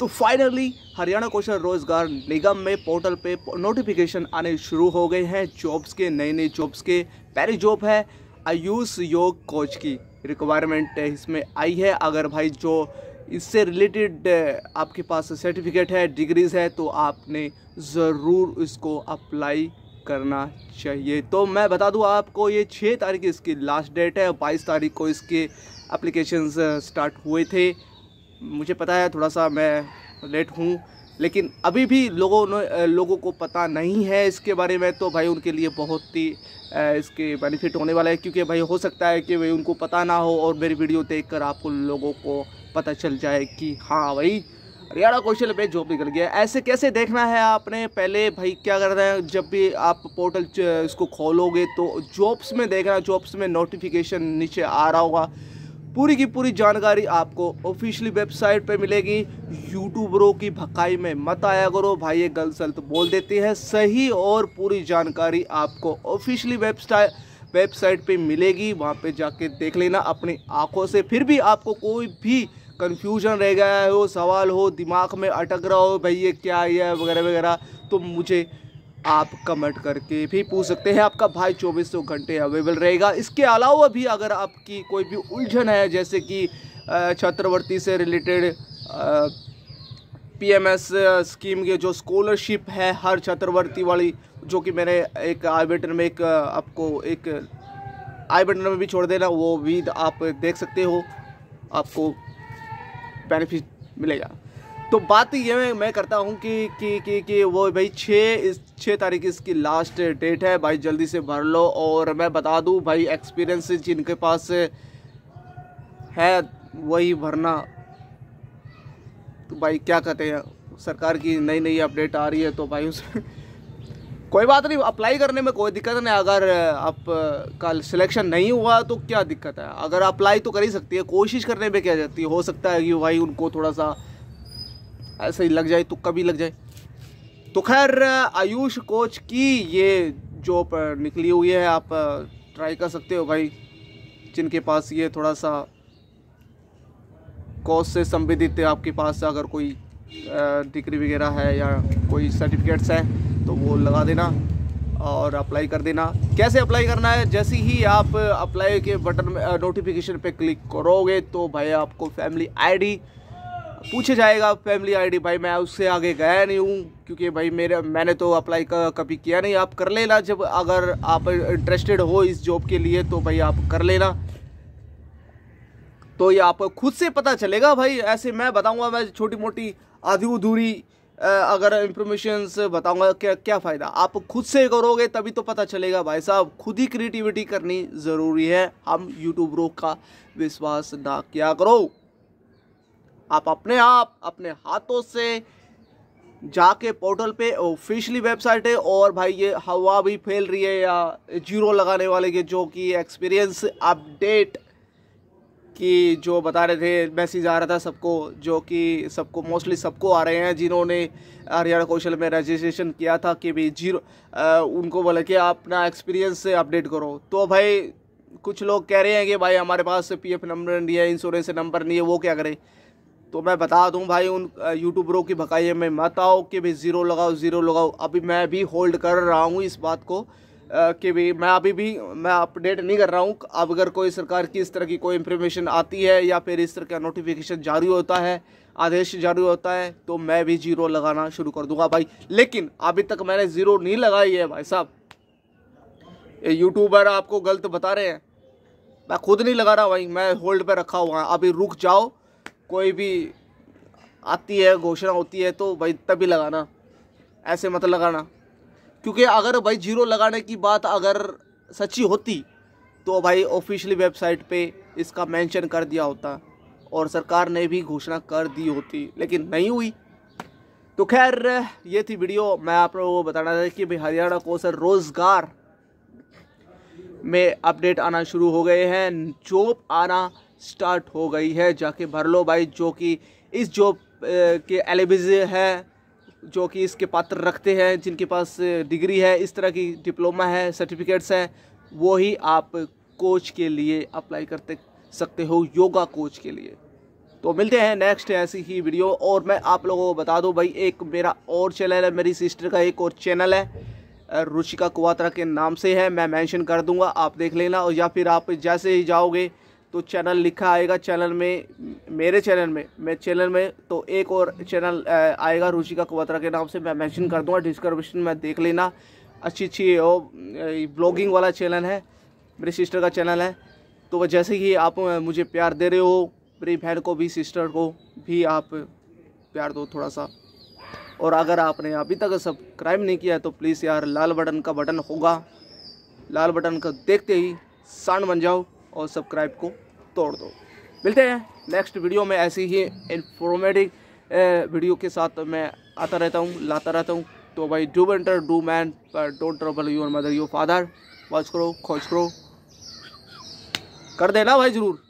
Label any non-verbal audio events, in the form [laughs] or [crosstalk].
तो फाइनली हरियाणा कौशल रोजगार निगम में पोर्टल पे नोटिफिकेशन आने शुरू हो गए हैं जॉब्स के नए नए जॉब्स के पहली जॉब है आयुष योग कोच की रिक्वायरमेंट इसमें आई है अगर भाई जो इससे रिलेटेड आपके पास सर्टिफिकेट है डिग्रीज है तो आपने ज़रूर इसको अप्लाई करना चाहिए तो मैं बता दूं आपको ये छः तारीख इसकी लास्ट डेट है बाईस तारीख को इसके अप्लीकेशन स्टार्ट हुए थे मुझे पता है थोड़ा सा मैं लेट हूँ लेकिन अभी भी लोगों ने लोगों को पता नहीं है इसके बारे में तो भाई उनके लिए बहुत ही इसके बेनिफिट होने वाला है क्योंकि भाई हो सकता है कि भाई उनको पता ना हो और मेरी वीडियो देख कर आपको लोगों को पता चल जाए कि हाँ भाई हरियाणा कौशल पे जॉब निकल गया ऐसे कैसे देखना है आपने पहले भाई क्या कर रहे हैं जब भी आप पोर्टल इसको खोलोगे तो जॉब्स में देखना जॉब्स में नोटिफिकेशन नीचे आ रहा होगा पूरी की पूरी जानकारी आपको ऑफिशियली वेबसाइट पे मिलेगी यूट्यूबरों की भकाई में मत आया करो भाई ये गलत तो बोल देती है सही और पूरी जानकारी आपको ऑफिशियली वेबसाइट वेबसाइट पे मिलेगी वहाँ पे जाके देख लेना अपनी आंखों से फिर भी आपको कोई भी कन्फ्यूजन रह गया हो सवाल हो दिमाग में अटक रहा हो भाई ये क्या है वगैरह वगैरह तो मुझे आप कमेंट करके भी पूछ सकते हैं आपका भाई चौबीसों घंटे अवेलेबल रहेगा इसके अलावा भी अगर आपकी कोई भी उलझन है जैसे कि छात्रवृत्ति से रिलेटेड पीएमएस स्कीम के जो स्कॉलरशिप है हर छात्रवृत्ति वाली जो कि मैंने एक आई बटन में एक आपको एक आई बटन में भी छोड़ देना वो भी आप देख सकते हो आपको बेनिफिट मिलेगा तो बात ये मैं करता हूँ कि कि कि कि वो भाई छः इस छः तारीख इसकी लास्ट डेट है भाई जल्दी से भर लो और मैं बता दूँ भाई एक्सपीरियंस जिनके पास है वही भरना तो भाई क्या कहते हैं सरकार की नई नई अपडेट आ रही है तो भाई उस [laughs] कोई बात नहीं अप्लाई करने में कोई दिक्कत नहीं अगर आप का सिलेक्शन नहीं हुआ तो क्या दिक्कत है अगर अप्लाई तो कर ही सकती है कोशिश करने में क्या जाती है हो सकता है कि भाई उनको थोड़ा सा ऐसे ही लग जाए तुक्का भी लग जाए तो खैर आयुष कोच की ये जॉब निकली हुई है आप ट्राई कर सकते हो भाई जिनके पास ये थोड़ा सा कोच से संबंधित आपके पास अगर कोई डिग्री वगैरह है या कोई सर्टिफिकेट्स हैं तो वो लगा देना और अप्लाई कर देना कैसे अप्लाई करना है जैसे ही आप अप्लाई के बटन नोटिफिकेशन पे क्लिक करोगे तो भाई आपको फैमिली आईडी पूछे जाएगा फैमिली आईडी भाई मैं उससे आगे गया नहीं हूँ क्योंकि भाई मेरे मैंने तो अप्लाई कभी किया नहीं आप कर लेना जब अगर आप इंटरेस्टेड हो इस जॉब के लिए तो भाई आप कर लेना तो ये आप खुद से पता चलेगा भाई ऐसे मैं बताऊँगा मैं छोटी मोटी आधी अधूरी अगर इंफॉर्मेशंस बताऊंगा क्या क्या फ़ायदा आप खुद से करोगे तभी तो पता चलेगा भाई साहब खुद ही क्रिएटिविटी करनी ज़रूरी है हम यूट्यूबरों का विश्वास ना किया करो आप अपने आप अपने हाथों से जाके पोर्टल पे ऑफिशियली वेबसाइट है और भाई ये हवा भी फैल रही है या जीरो लगाने वाले के जो कि एक्सपीरियंस अपडेट की जो बता रहे थे मैसेज आ रहा था सबको जो कि सबको मोस्टली सबको आ रहे हैं जिन्होंने हरियाणा कौशल में रजिस्ट्रेशन किया था कि भाई जीरो उनको बोला कि आप अपना एक्सपीरियंस से अपडेट करो तो भाई कुछ लोग कह रहे हैं कि भाई हमारे पास पीएफ नंबर नहीं है इंश्योरेंस नंबर नहीं है वो क्या करें तो मैं बता दूं भाई उन यूट्यूबरों की भकाइए में मत आओ कि भाई ज़ीरो लगाओ ज़ीरो लगाओ अभी मैं भी होल्ड कर रहा हूँ इस बात को कि भाई मैं अभी भी मैं अपडेट नहीं कर रहा हूँ अब अगर कोई सरकार की इस तरह की कोई इंफॉर्मेशन आती है या फिर इस तरह का नोटिफिकेशन जारी होता है आदेश जारी होता है तो मैं भी जीरो लगाना शुरू कर दूंगा भाई लेकिन अभी तक मैंने ज़ीरो नहीं लगाई है भाई साहब ये यूट्यूबर आपको गलत बता रहे हैं मैं खुद नहीं लगा रहा भाई मैं होल्ड पर रखा हुआ है अभी रुक जाओ कोई भी आती है घोषणा होती है तो भाई तभी लगाना ऐसे मत लगाना क्योंकि अगर भाई जीरो लगाने की बात अगर सच्ची होती तो भाई ऑफिशियली वेबसाइट पे इसका मेंशन कर दिया होता और सरकार ने भी घोषणा कर दी होती लेकिन नहीं हुई तो खैर ये थी वीडियो मैं आप लोगों को बताना था कि भाई हरियाणा को सर रोज़गार में अपडेट आना शुरू हो गए हैं जॉब आना स्टार्ट हो गई है जाके भर लो भाई जो कि इस जॉब के एलिबिज है जो कि इसके पात्र रखते हैं जिनके पास डिग्री है इस तरह की डिप्लोमा है सर्टिफिकेट्स हैं वो ही आप कोच के लिए अप्लाई करते सकते हो योगा कोच के लिए तो मिलते हैं नेक्स्ट ऐसी ही वीडियो और मैं आप लोगों को बता दूं भाई एक मेरा और चैनल है मेरी सिस्टर का एक और चैनल है रुचिका कुवात्रा के नाम से है मैं मेंशन कर दूंगा आप देख लेना और या फिर आप जैसे ही जाओगे तो चैनल लिखा आएगा चैनल में मेरे चैनल में मैं चैनल में तो एक और चैनल आएगा रुचिका कुवत्रा के नाम से मैं मेंशन कर दूंगा डिस्क्रिप्शन में देख लेना अच्छी अच्छी वो ब्लॉगिंग वाला चैनल है मेरी सिस्टर का चैनल है तो जैसे ही आप मुझे प्यार दे रहे हो मेरी बहन को भी सिस्टर को भी आप प्यार दो थोड़ा सा और अगर आपने अभी तक सब्सक्राइब नहीं किया है तो प्लीज़ यार लाल बटन का बटन होगा लाल बटन का देखते ही सांड बन जाओ और सब्सक्राइब को तोड़ दो मिलते हैं नेक्स्ट वीडियो में ऐसी ही इन्फॉर्मेटिव वीडियो के साथ तो मैं आता रहता हूँ लाता रहता हूँ तो भाई डू एंटर डू मैन पर don't trouble your mother your father watch करो खोज करो कर देना भाई ज़रूर